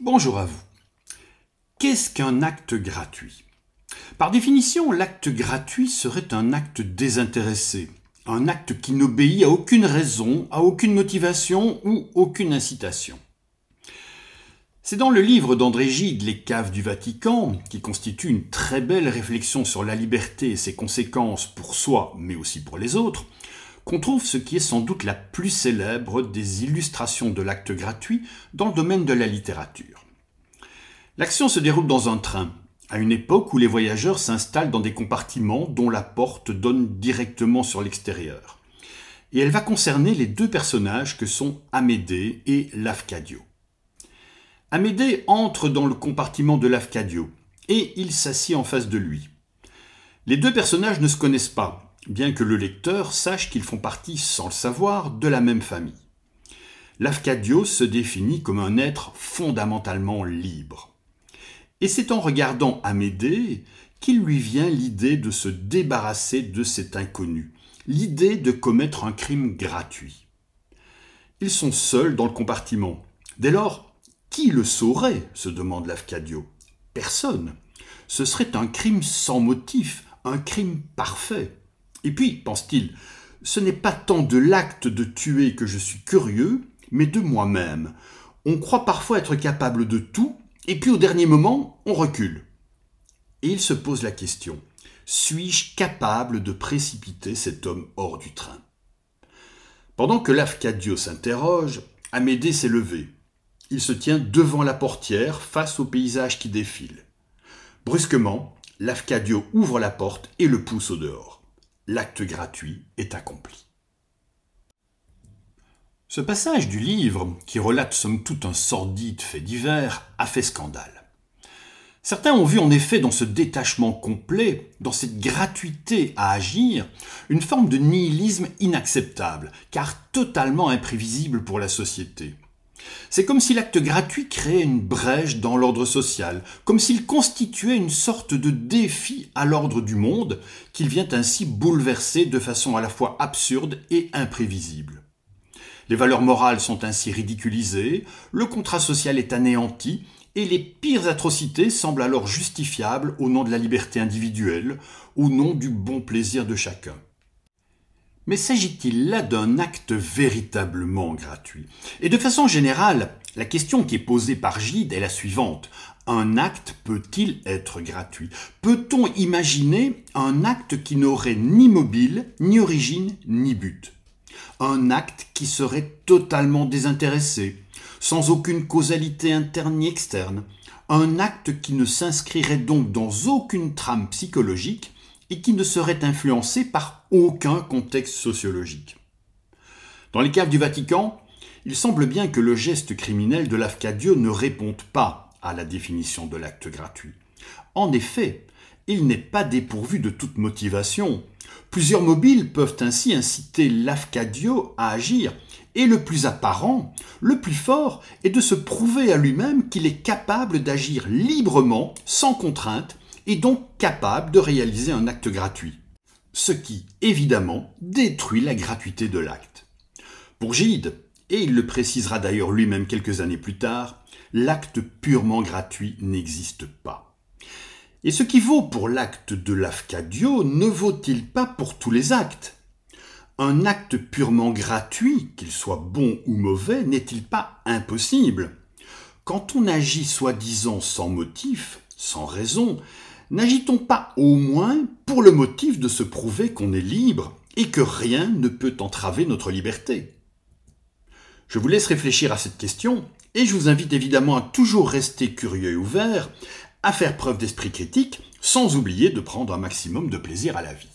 Bonjour à vous. Qu'est-ce qu'un acte gratuit Par définition, l'acte gratuit serait un acte désintéressé, un acte qui n'obéit à aucune raison, à aucune motivation ou aucune incitation. C'est dans le livre d'André Gide, Les caves du Vatican, qui constitue une très belle réflexion sur la liberté et ses conséquences pour soi, mais aussi pour les autres, qu'on trouve ce qui est sans doute la plus célèbre des illustrations de l'acte gratuit dans le domaine de la littérature. L'action se déroule dans un train, à une époque où les voyageurs s'installent dans des compartiments dont la porte donne directement sur l'extérieur. Et elle va concerner les deux personnages que sont Amédée et Lafcadio. Amédée entre dans le compartiment de Lafcadio et il s'assied en face de lui. Les deux personnages ne se connaissent pas, bien que le lecteur sache qu'ils font partie, sans le savoir, de la même famille. l'afcadio se définit comme un être fondamentalement libre. Et c'est en regardant Amédée qu'il lui vient l'idée de se débarrasser de cet inconnu, l'idée de commettre un crime gratuit. Ils sont seuls dans le compartiment. Dès lors, qui le saurait se demande l'Afcadio. Personne. Ce serait un crime sans motif, un crime parfait. Et puis, pense-t-il, ce n'est pas tant de l'acte de tuer que je suis curieux, mais de moi-même. On croit parfois être capable de tout, et puis au dernier moment, on recule. Et il se pose la question, suis-je capable de précipiter cet homme hors du train Pendant que l'Afcadio s'interroge, Amédée s'est levé. Il se tient devant la portière, face au paysage qui défile. Brusquement, l'Afcadio ouvre la porte et le pousse au dehors l'acte gratuit est accompli. Ce passage du livre, qui relate somme toute un sordide fait divers, a fait scandale. Certains ont vu en effet dans ce détachement complet, dans cette gratuité à agir, une forme de nihilisme inacceptable, car totalement imprévisible pour la société. C'est comme si l'acte gratuit créait une brèche dans l'ordre social, comme s'il constituait une sorte de défi à l'ordre du monde, qu'il vient ainsi bouleverser de façon à la fois absurde et imprévisible. Les valeurs morales sont ainsi ridiculisées, le contrat social est anéanti, et les pires atrocités semblent alors justifiables au nom de la liberté individuelle, au nom du bon plaisir de chacun. Mais s'agit-il là d'un acte véritablement gratuit Et de façon générale, la question qui est posée par Gide est la suivante. Un acte peut-il être gratuit Peut-on imaginer un acte qui n'aurait ni mobile, ni origine, ni but Un acte qui serait totalement désintéressé, sans aucune causalité interne ni externe Un acte qui ne s'inscrirait donc dans aucune trame psychologique et qui ne serait influencé par aucun contexte sociologique. Dans les caves du Vatican, il semble bien que le geste criminel de l'afcadio ne réponde pas à la définition de l'acte gratuit. En effet, il n'est pas dépourvu de toute motivation. Plusieurs mobiles peuvent ainsi inciter l'Afcadio à agir, et le plus apparent, le plus fort, est de se prouver à lui-même qu'il est capable d'agir librement, sans contrainte, est donc capable de réaliser un acte gratuit, ce qui, évidemment, détruit la gratuité de l'acte. Pour Gide, et il le précisera d'ailleurs lui-même quelques années plus tard, l'acte purement gratuit n'existe pas. Et ce qui vaut pour l'acte de l'Afcadio ne vaut-il pas pour tous les actes Un acte purement gratuit, qu'il soit bon ou mauvais, n'est-il pas impossible Quand on agit soi-disant sans motif, sans raison, n'agit-on pas au moins pour le motif de se prouver qu'on est libre et que rien ne peut entraver notre liberté Je vous laisse réfléchir à cette question et je vous invite évidemment à toujours rester curieux et ouvert, à faire preuve d'esprit critique, sans oublier de prendre un maximum de plaisir à la vie.